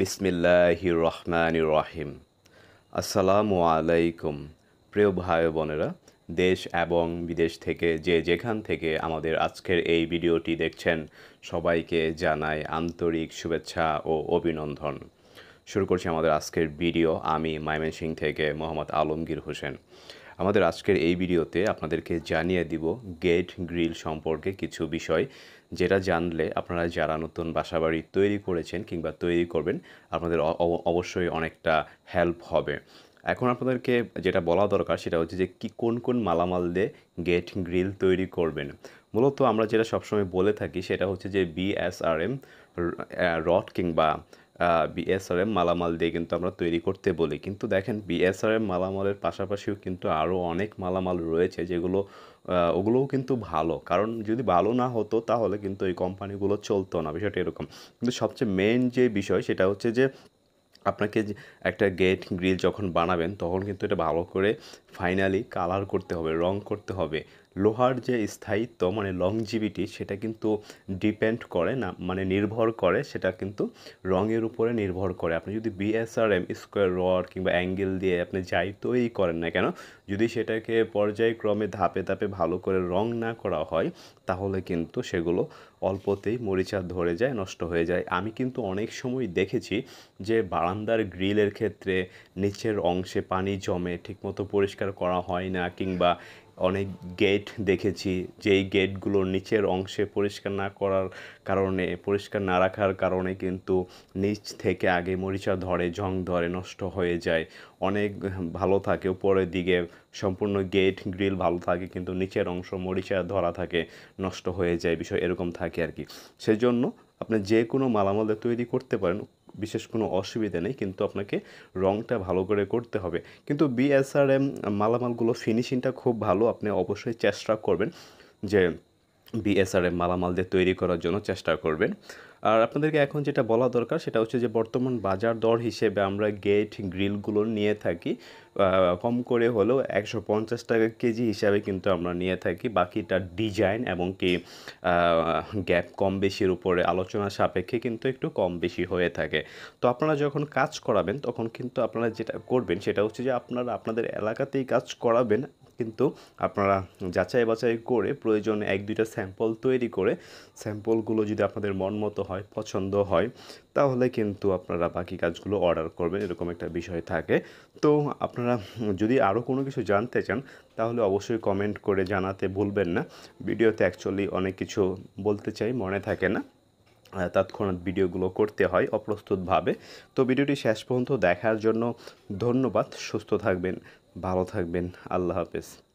বিসমিল্লাহ রহমান রহিম আসসালামু আলাইকুম প্রিয় ভাই বোনেরা দেশ এবং বিদেশ থেকে যে যেখান থেকে আমাদের আজকের এই ভিডিওটি দেখছেন সবাইকে জানাই আন্তরিক শুভেচ্ছা ও অভিনন্দন শুরু করছি আমাদের আজকের ভিডিও আমি সিং থেকে মোহাম্মদ আলমগীর হোসেন আমাদের আজকের এই ভিডিওতে আপনাদেরকে জানিয়ে দিব গেট গ্রিল সম্পর্কে কিছু বিষয় যেটা জানলে আপনারা যারা নতুন বাসাবাড়ি তৈরি করেছেন কিংবা তৈরি করবেন আপনাদের অবশ্যই অনেকটা হেল্প হবে এখন আপনাদেরকে যেটা বলা দরকার সেটা হচ্ছে যে কি কোন কোন মালামাল দিয়ে গেট গ্রিল তৈরি করবেন মূলত আমরা যেটা সবসময় বলে থাকি সেটা হচ্ছে যে বিএসআরএম রড কিংবা বিএসআরএম মালামাল দিয়ে কিন্তু আমরা তৈরি করতে বলি কিন্তু দেখেন বিএসআরএম মালামালের পাশাপাশিও কিন্তু আরও অনেক মালামাল রয়েছে যেগুলো ওগুলোও কিন্তু ভালো কারণ যদি ভালো না হতো তাহলে কিন্তু এই কোম্পানিগুলো চলতো না বিষয়টা এরকম কিন্তু সবচেয়ে মেন যে বিষয় সেটা হচ্ছে যে আপনাকে একটা গেট গ্রিল যখন বানাবেন তখন কিন্তু এটা ভালো করে ফাইনালি কালার করতে হবে রং করতে হবে লোহার যে স্থায়িত্ব মানে লংজিভিটি সেটা কিন্তু ডিপেন্ড করে না মানে নির্ভর করে সেটা কিন্তু রঙের উপরে নির্ভর করে আপনি যদি বিএসআরএম স্কোয়ার রড কিংবা অ্যাঙ্গেল দিয়ে আপনি যাই তৈরি করেন না কেন যদি সেটাকে পর্যায়ক্রমে ধাপে ধাপে ভালো করে রং না করা হয় তাহলে কিন্তু সেগুলো অল্পতেই মরিচা ধরে যায় নষ্ট হয়ে যায় আমি কিন্তু অনেক সময় দেখেছি যে বারান্দার গ্রিলের ক্ষেত্রে নিচের অংশে পানি জমে ঠিকমতো পরিষ্কার করা হয় না কিংবা অনেক গেট দেখেছি যেই গেটগুলোর নিচের অংশে পরিষ্কার না করার কারণে পরিষ্কার না রাখার কারণে কিন্তু নিচ থেকে আগে মরিচা ধরে জং ধরে নষ্ট হয়ে যায় অনেক ভালো থাকে উপরের দিকে সম্পূর্ণ গেট গ্রিল ভালো থাকে কিন্তু নিচের অংশ মরিচা ধরা থাকে নষ্ট হয়ে যায় বিষয় এরকম থাকে আর কি সেজন্য আপনি যে কোনো মালামাল তৈরি করতে পারেন বিশেষ কোনো অসুবিধা নেই কিন্তু আপনাকে রংটা ভালো করে করতে হবে কিন্তু বিএসআরএম মালামালগুলো ফিনিশিংটা খুব ভালো আপনি অবশ্যই চেষ্টা করবেন যে বিএসআরএম মালামাল দিয়ে তৈরি করার জন্য চেষ্টা করবেন আর আপনাদেরকে এখন যেটা বলা দরকার সেটা হচ্ছে যে বর্তমান বাজার দর হিসেবে আমরা গেট গ্রিলগুলো নিয়ে থাকি কম করে হলেও একশো পঞ্চাশ টাকা কেজি হিসাবে কিন্তু আমরা নিয়ে থাকি বাকিটা ডিজাইন এবং কি গ্যাপ কম বেশির উপরে আলোচনা সাপেক্ষে কিন্তু একটু কম বেশি হয়ে থাকে তো আপনারা যখন কাজ করাবেন তখন কিন্তু আপনারা যেটা করবেন সেটা হচ্ছে যে আপনারা আপনাদের এলাকাতেই কাজ করাবেন কিন্তু আপনারা যাচাই বাছাই করে প্রয়োজনে এক দুইটা স্যাম্পল তৈরি করে স্যাম্পলগুলো যদি আপনাদের মন মতো হয় পছন্দ হয় তাহলে কিন্তু আপনারা বাকি কাজগুলো অর্ডার করবেন এরকম একটা বিষয় থাকে তো আপনারা যদি আরও কোনো কিছু জানতে চান তাহলে অবশ্যই কমেন্ট করে জানাতে ভুলবেন না ভিডিওতে অ্যাকচুয়ালি অনেক কিছু বলতে চাই মনে থাকে না তৎক্ষণাৎ ভিডিওগুলো করতে হয় অপ্রস্তুতভাবে তো ভিডিওটি শেষ পর্যন্ত দেখার জন্য ধন্যবাদ সুস্থ থাকবেন ভালো থাকবেন আল্লাহ হাফেজ